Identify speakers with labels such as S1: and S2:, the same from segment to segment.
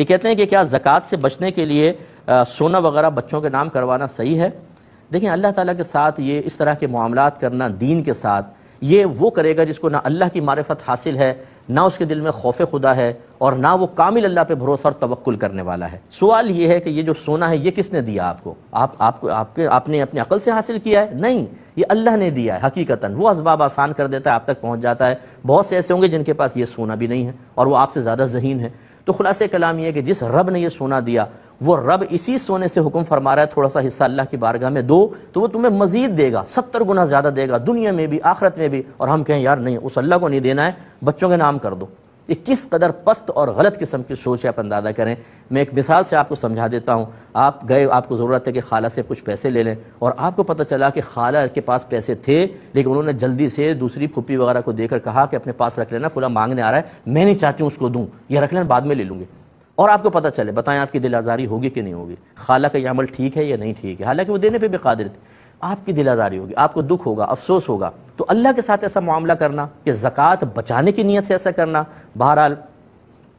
S1: یہ کہتے ہیں کہ کیا زکوٰۃ سے بچنے کے لیے سونا وغیرہ بچوں کے نام کروانا صحیح ہے دیکھیں اللہ تعالیٰ کے ساتھ یہ اس طرح کے معاملات کرنا دین کے ساتھ یہ وہ کرے گا جس کو نہ اللہ کی معرفت حاصل ہے نہ اس کے دل میں خوف خدا ہے اور نہ وہ کامل اللہ پہ بھروسہ اور توقل کرنے والا ہے سوال یہ ہے کہ یہ جو سونا ہے یہ کس نے دیا آپ کو آپ آپ کو آپ کے آپ نے اپنے عقل سے حاصل کیا ہے نہیں یہ اللہ نے دیا ہے حقیقتاً وہ اسباب آسان کر دیتا ہے آپ تک پہنچ جاتا ہے بہت سے ایسے ہوں گے جن کے پاس یہ سونا بھی نہیں ہے اور وہ آپ سے زیادہ ذہین ہے تو خلاصے کلام یہ کہ جس رب نے یہ سونا دیا وہ رب اسی سونے سے حکم فرما رہا ہے تھوڑا سا حصہ اللہ کی بارگاہ میں دو تو وہ تمہیں مزید دے گا ستر گنا زیادہ دے گا دنیا میں بھی آخرت میں بھی اور ہم کہیں یار نہیں اس اللہ کو نہیں دینا ہے بچوں کے نام کر دو کس قدر پست اور غلط قسم کی سوچ ہے آپ اندازہ کریں میں ایک مثال سے آپ کو سمجھا دیتا ہوں آپ گئے آپ کو ضرورت ہے کہ خالہ سے کچھ پیسے لے لیں اور آپ کو پتہ چلا کہ خالہ کے پاس پیسے تھے لیکن انہوں نے جلدی سے دوسری کھوپی وغیرہ کو دے کر کہا کہ اپنے پاس رکھ لینا فلاں مانگنے آ رہا ہے میں نہیں چاہتی ہوں اس کو دوں یہ رکھ لینا بعد میں لے لوں گے اور آپ کو پتہ چلے بتائیں آپ کی دل آزاری ہوگی کہ نہیں ہوگی خالہ کا یہ عمل ٹھیک ہے یا نہیں ٹھیک ہے حالانکہ وہ دینے پہ بھی قادر تھے آپ کی آزاری ہوگی آپ کو دکھ ہوگا افسوس ہوگا تو اللہ کے ساتھ ایسا معاملہ کرنا کہ زکوٰۃ بچانے کی نیت سے ایسا کرنا بہرحال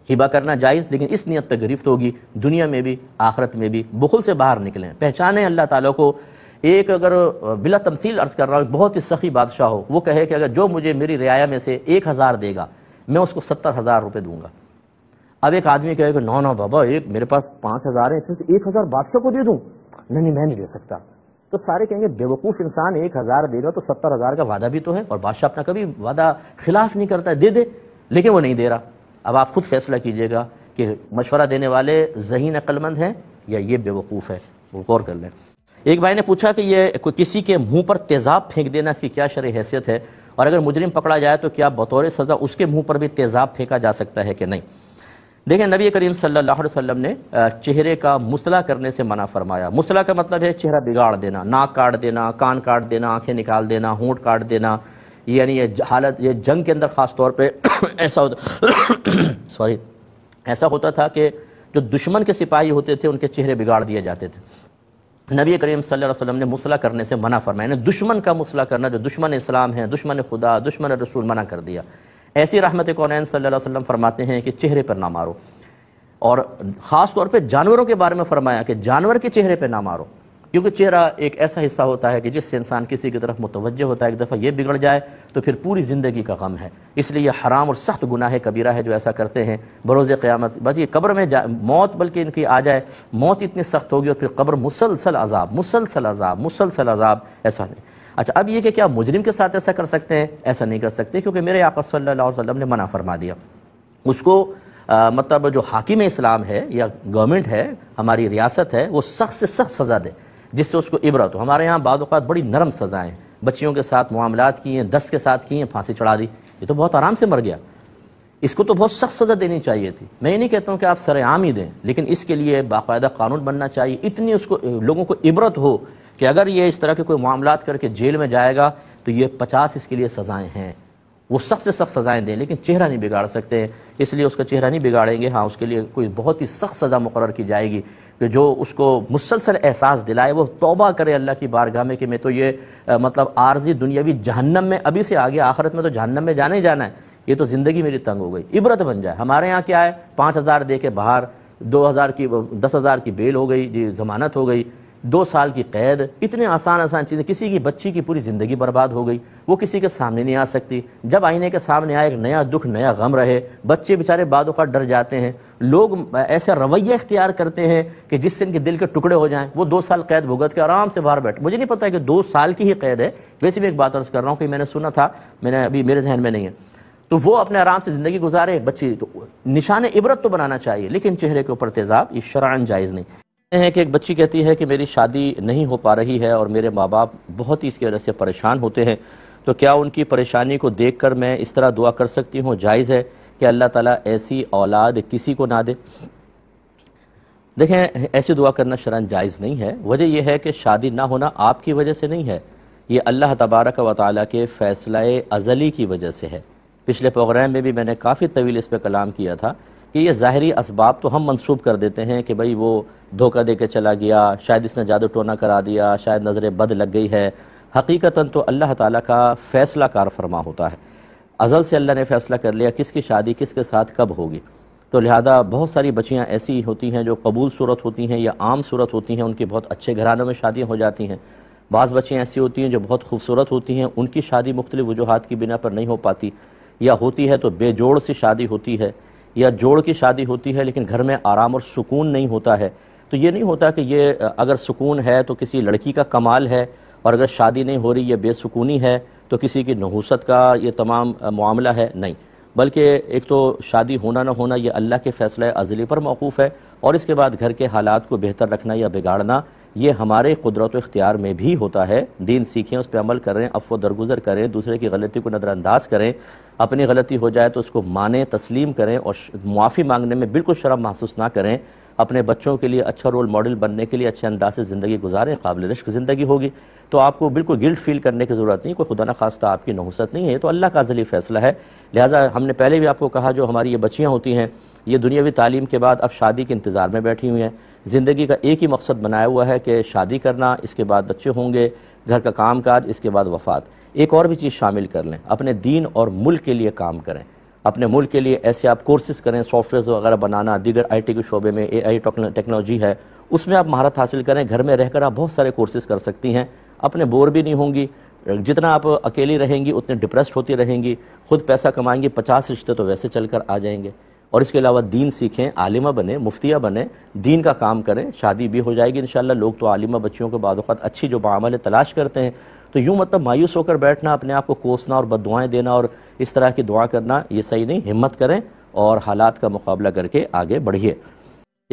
S1: ہبا کرنا جائز لیکن اس نیت پہ گرفت ہوگی دنیا میں بھی آخرت میں بھی بخل سے باہر نکلیں پہچانیں اللہ تعالیٰ کو ایک اگر بلا تمثیل عرض کر رہا ہوں بہت ہی سخی بادشاہ ہو وہ کہے کہ اگر جو مجھے میری رعایا میں سے ایک ہزار دے گا میں اس کو ستر ہزار روپے دوں گا اب ایک آدمی کہے کہ نو نو بابا ایک میرے پاس پانچ ہزار ہیں اس میں سے ایک ہزار بادشاہ کو دے دوں نہیں نہیں میں نہیں دے سکتا تو سارے کہیں گے بے وقوف انسان ایک ہزار دے رہا تو ستر ہزار کا وعدہ بھی تو ہے اور بادشاہ اپنا کبھی وعدہ خلاف نہیں کرتا ہے دے دے لیکن وہ نہیں دے رہا اب آپ خود فیصلہ کیجئے گا کہ مشورہ دینے والے ذہین اقل مند ہیں یا یہ بے وقوف ہے وہ غور کر لیں ایک بھائی نے پوچھا کہ یہ کسی کے منہ پر تیزاب پھینک دینا اس کی کیا شرح حیثیت ہے اور اگر مجرم پکڑا جائے تو کیا بطور سزا اس کے منہ پر بھی تیزاب پھینکا جا سکتا ہے کہ نہیں دیکھیں نبی کریم صلی اللہ علیہ وسلم نے چہرے کا مسئلہ کرنے سے منع فرمایا مسئلہ کا مطلب ہے چہرہ بگاڑ دینا ناک کاٹ دینا کان کاٹ دینا آنکھیں نکال دینا ہونٹ کاٹ دینا یعنی یہ حالت یہ جنگ کے اندر خاص طور پہ ایسا ہوتا سوری ایسا ہوتا تھا کہ جو دشمن کے سپاہی ہوتے تھے ان کے چہرے بگاڑ دیے جاتے تھے نبی کریم صلی اللہ علیہ وسلم نے مسئلہ کرنے سے منع فرمایا یعنی دشمن کا مسئلہ کرنا جو دشمن اسلام ہے دشمن خدا دشمن رسول منع کر دیا ایسی رحمت کونین صلی اللہ علیہ وسلم فرماتے ہیں کہ چہرے پر نہ مارو اور خاص طور پہ جانوروں کے بارے میں فرمایا کہ جانور کے چہرے پہ نہ مارو کیونکہ چہرہ ایک ایسا حصہ ہوتا ہے کہ جس سے انسان کسی کی طرف متوجہ ہوتا ہے ایک دفعہ یہ بگڑ جائے تو پھر پوری زندگی کا غم ہے اس لیے یہ حرام اور سخت گناہ کبیرہ ہے جو ایسا کرتے ہیں بروز قیامت بس یہ قبر میں موت بلکہ ان کی آ جائے موت اتنی سخت ہوگی اور پھر قبر مسلسل عذاب مسلسل عذاب مسلسل عذاب ایسا نہیں اچھا اب یہ کہ کیا مجرم کے ساتھ ایسا کر سکتے ہیں ایسا نہیں کر سکتے کیونکہ میرے آقا صلی اللہ علیہ وسلم نے منع فرما دیا اس کو مطلب جو حاکم اسلام ہے یا گورنمنٹ ہے ہماری ریاست ہے وہ سخت سے سخت سزا دے جس سے اس کو عبرت ہو ہمارے یہاں بعض اوقات بڑی نرم سزائیں بچیوں کے ساتھ معاملات کی ہیں دس کے ساتھ کیے ہیں پھانسی چڑھا دی یہ تو بہت آرام سے مر گیا اس کو تو بہت سخت سزا دینی چاہیے تھی میں یہ نہیں کہتا ہوں کہ آپ سر عام ہی دیں لیکن اس کے لیے باقاعدہ قانون بننا چاہیے اتنی اس کو لوگوں کو عبرت ہو کہ اگر یہ اس طرح کے کوئی معاملات کر کے جیل میں جائے گا تو یہ پچاس اس کے لیے سزائیں ہیں وہ سخت سے سخت سزائیں دیں لیکن چہرہ نہیں بگاڑ سکتے ہیں اس لیے اس کا چہرہ نہیں بگاڑیں گے ہاں اس کے لیے کوئی بہت ہی سخت سزا مقرر کی جائے گی کہ جو اس کو مسلسل احساس دلائے وہ توبہ کرے اللہ کی بارگاہ میں کہ میں تو یہ مطلب عارضی دنیاوی جہنم میں ابھی سے آگے آخرت میں تو جہنم میں جانے ہی جانا ہے یہ تو زندگی میری تنگ ہو گئی عبرت بن جائے ہمارے یہاں کیا ہے پانچ ہزار دے کے باہر دو ہزار کی دس ہزار کی بیل ہو گئی جی ضمانت ہو گئی دو سال کی قید اتنے آسان آسان چیزیں کسی کی بچی کی پوری زندگی برباد ہو گئی وہ کسی کے سامنے نہیں آ سکتی جب آئینے کے سامنے آئے ایک نیا دکھ نیا غم رہے بچے بیچارے بعد اوقات ڈر جاتے ہیں لوگ ایسا رویہ اختیار کرتے ہیں کہ جس سے ان کے دل کے ٹکڑے ہو جائیں وہ دو سال قید بھگت کے آرام سے باہر بیٹھ مجھے نہیں پتہ کہ دو سال کی ہی قید ہے ویسے میں ایک بات عرض کر رہا ہوں کہ میں نے سنا تھا میں نے ابھی میرے ذہن میں نہیں ہے تو وہ اپنے آرام سے زندگی گزارے بچی تو نشان عبرت تو بنانا چاہیے لیکن چہرے کے اوپر تیزاب یہ شرعن جائز نہیں ہیں کہ ایک بچی کہتی ہے کہ میری شادی نہیں ہو پا رہی ہے اور میرے ماں باپ بہت ہی اس کی وجہ سے پریشان ہوتے ہیں تو کیا ان کی پریشانی کو دیکھ کر میں اس طرح دعا کر سکتی ہوں جائز ہے کہ اللہ تعالیٰ ایسی اولاد کسی کو نہ دے دیکھیں ایسی دعا کرنا شرعن جائز نہیں ہے وجہ یہ ہے کہ شادی نہ ہونا آپ کی وجہ سے نہیں ہے یہ اللہ تبارک و تعالیٰ کے فیصلہ ازلی کی وجہ سے ہے پچھلے پروگرام میں بھی میں نے کافی طویل اس پہ کلام کیا تھا کہ یہ ظاہری اسباب تو ہم منسوب کر دیتے ہیں کہ بھئی وہ دھوکہ دے کے چلا گیا شاید اس نے جادو ٹونا کرا دیا شاید نظر بد لگ گئی ہے حقیقتاً تو اللہ تعالیٰ کا فیصلہ کار فرما ہوتا ہے ازل سے اللہ نے فیصلہ کر لیا کس کی شادی کس کے ساتھ کب ہوگی تو لہذا بہت ساری بچیاں ایسی ہوتی ہیں جو قبول صورت ہوتی ہیں یا عام صورت ہوتی ہیں ان کی بہت اچھے گھرانوں میں شادیاں ہو جاتی ہیں بعض بچیاں ایسی ہوتی ہیں جو بہت خوبصورت ہوتی ہیں ان کی شادی مختلف وجوہات کی بنا پر نہیں ہو پاتی یا ہوتی ہے تو بے جوڑ سی شادی ہوتی ہے یا جوڑ کی شادی ہوتی ہے لیکن گھر میں آرام اور سکون نہیں ہوتا ہے تو یہ نہیں ہوتا کہ یہ اگر سکون ہے تو کسی لڑکی کا کمال ہے اور اگر شادی نہیں ہو رہی یہ بے سکونی ہے تو کسی کی نحوست کا یہ تمام معاملہ ہے نہیں بلکہ ایک تو شادی ہونا نہ ہونا یہ اللہ کے فیصلہ عزلی پر موقوف ہے اور اس کے بعد گھر کے حالات کو بہتر رکھنا یا بگاڑنا یہ ہمارے قدرت و اختیار میں بھی ہوتا ہے دین سیکھیں اس پہ عمل کریں افو درگزر کریں دوسرے کی غلطی کو نظر انداز کریں اپنی غلطی ہو جائے تو اس کو مانیں تسلیم کریں اور معافی مانگنے میں بالکل شرم محسوس نہ کریں اپنے بچوں کے لیے اچھا رول ماڈل بننے کے لیے اچھے انداز سے زندگی گزاریں قابل رشک زندگی ہوگی تو آپ کو بالکل گلٹ فیل کرنے کی ضرورت نہیں کوئی نہ خواصہ آپ کی نحوست نہیں ہے تو اللہ کا ذلی فیصلہ ہے لہٰذا ہم نے پہلے بھی آپ کو کہا جو ہماری یہ بچیاں ہوتی ہیں یہ دنیاوی تعلیم کے بعد اب شادی کے انتظار میں بیٹھی ہوئی ہیں زندگی کا ایک ہی مقصد بنایا ہوا ہے کہ شادی کرنا اس کے بعد بچے ہوں گے گھر کا کام کاج اس کے بعد وفات ایک اور بھی چیز شامل کر لیں اپنے دین اور ملک کے لیے کام کریں اپنے ملک کے لیے ایسے آپ کورسز کریں سافٹ ویئرز وغیرہ بنانا دیگر آئی ٹی کے شعبے میں اے آئی ٹیکنالوجی ہے اس میں آپ مہارت حاصل کریں گھر میں رہ کر آپ بہت سارے کورسز کر سکتی ہیں اپنے بور بھی نہیں ہوں گی جتنا آپ اکیلی رہیں گی اتنے ڈپریسڈ ہوتی رہیں گی خود پیسہ کمائیں گی پچاس رشتے تو ویسے چل کر آ جائیں گے اور اس کے علاوہ دین سیکھیں عالمہ بنیں مفتیہ بنیں دین کا کام کریں شادی بھی ہو جائے گی انشاءاللہ لوگ تو عالمہ بچیوں کے بعد وقت اچھی جو معاملے تلاش کرتے ہیں تو یوں مطلب مایوس ہو کر بیٹھنا اپنے آپ کو کوسنا اور بد دعائیں دینا اور اس طرح کی دعا کرنا یہ صحیح نہیں ہمت کریں اور حالات کا مقابلہ کر کے آگے بڑھیے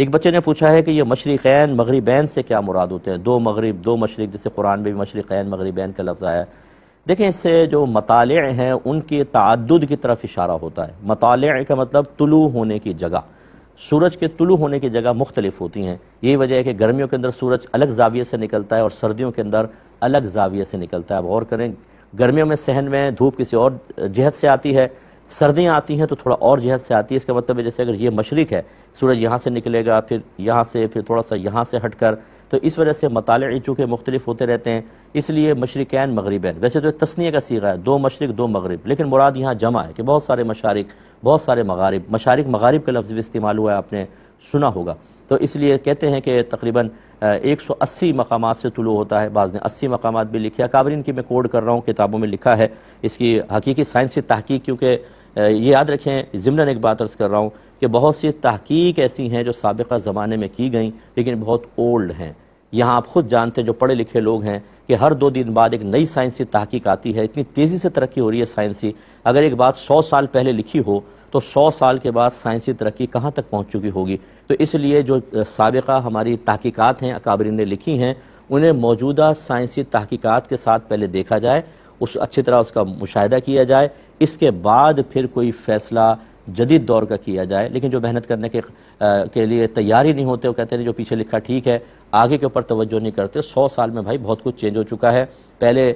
S1: ایک بچے نے پوچھا ہے کہ یہ مشرقین مغربین سے کیا مراد ہوتے ہیں دو مغرب دو مشرق جیسے قرآن میں بھی مشرقین مغربین کا لفظ آیا ہے دیکھیں اس سے جو مطالع ہیں ان کے تعدد کی طرف اشارہ ہوتا ہے مطالع کا مطلب طلوع ہونے کی جگہ سورج کے طلوع ہونے کی جگہ مختلف ہوتی ہیں یہی وجہ ہے کہ گرمیوں کے اندر سورج الگ زاویے سے نکلتا ہے اور سردیوں کے اندر الگ زاویے سے نکلتا ہے اب غور کریں گرمیوں میں سہن میں دھوپ کسی اور جہت سے آتی ہے سردیاں آتی ہیں تو تھوڑا اور جہت سے آتی ہے اس کا مطلب ہے جیسے اگر یہ مشرق ہے سورج یہاں سے نکلے گا پھر یہاں سے پھر تھوڑا سا یہاں سے ہٹ کر تو اس وجہ سے مطالعی چونکہ مختلف ہوتے رہتے ہیں اس لیے مشرقین مغرب ہیں ویسے تو تصنیہ کا سیغہ ہے دو مشرق دو مغرب لیکن مراد یہاں جمع ہے کہ بہت سارے مشارق بہت سارے مغارب مشارق مغارب کا لفظ بھی استعمال ہوا ہے آپ نے سنا ہوگا تو اس لیے کہتے ہیں کہ تقریباً ایک سو اسی مقامات سے طلوع ہوتا ہے بعض نے اسی مقامات بھی لکھے کابرین کی میں کوڈ کر رہا ہوں کتابوں میں لکھا ہے اس کی حقیقی سائنسی تحقیق کیونکہ یہ یاد رکھیں ضمنً ایک بات عرض کر رہا ہوں کہ بہت سی تحقیق ایسی ہیں جو سابقہ زمانے میں کی گئیں لیکن بہت اولڈ ہیں یہاں آپ خود جانتے ہیں جو پڑھے لکھے لوگ ہیں کہ ہر دو دن بعد ایک نئی سائنسی تحقیق آتی ہے اتنی تیزی سے ترقی ہو رہی ہے سائنسی اگر ایک بات سو سال پہلے لکھی ہو تو سو سال کے بعد سائنسی ترقی کہاں تک پہنچ چکی ہوگی تو اس لیے جو سابقہ ہماری تحقیقات ہیں اکابرین نے لکھی ہیں انہیں موجودہ سائنسی تحقیقات کے ساتھ پہلے دیکھا جائے اس اچھی طرح اس کا مشاہدہ کیا جائے اس کے بعد پھر کوئی فیصلہ جدید دور کا کیا جائے لیکن جو محنت کرنے کے کے لیے تیاری نہیں ہوتے وہ کہتے ہیں جو پیچھے لکھا ٹھیک ہے آگے کے اوپر توجہ نہیں کرتے سو سال میں بھائی بہت کچھ چینج ہو چکا ہے پہلے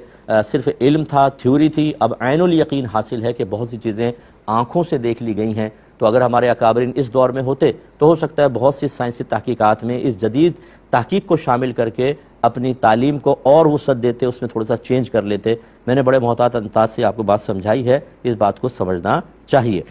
S1: صرف علم تھا تھیوری تھی اب عین الیقین حاصل ہے کہ بہت سی چیزیں آنکھوں سے دیکھ لی گئی ہیں تو اگر ہمارے اکابرین اس دور میں ہوتے تو ہو سکتا ہے بہت سی سائنسی تحقیقات میں اس جدید تحقیق کو شامل کر کے اپنی تعلیم کو اور وسعت دیتے اس میں تھوڑا سا چینج کر لیتے میں نے بڑے محتاط انداز سے آپ کو بات سمجھائی ہے اس بات کو سمجھنا چاہیے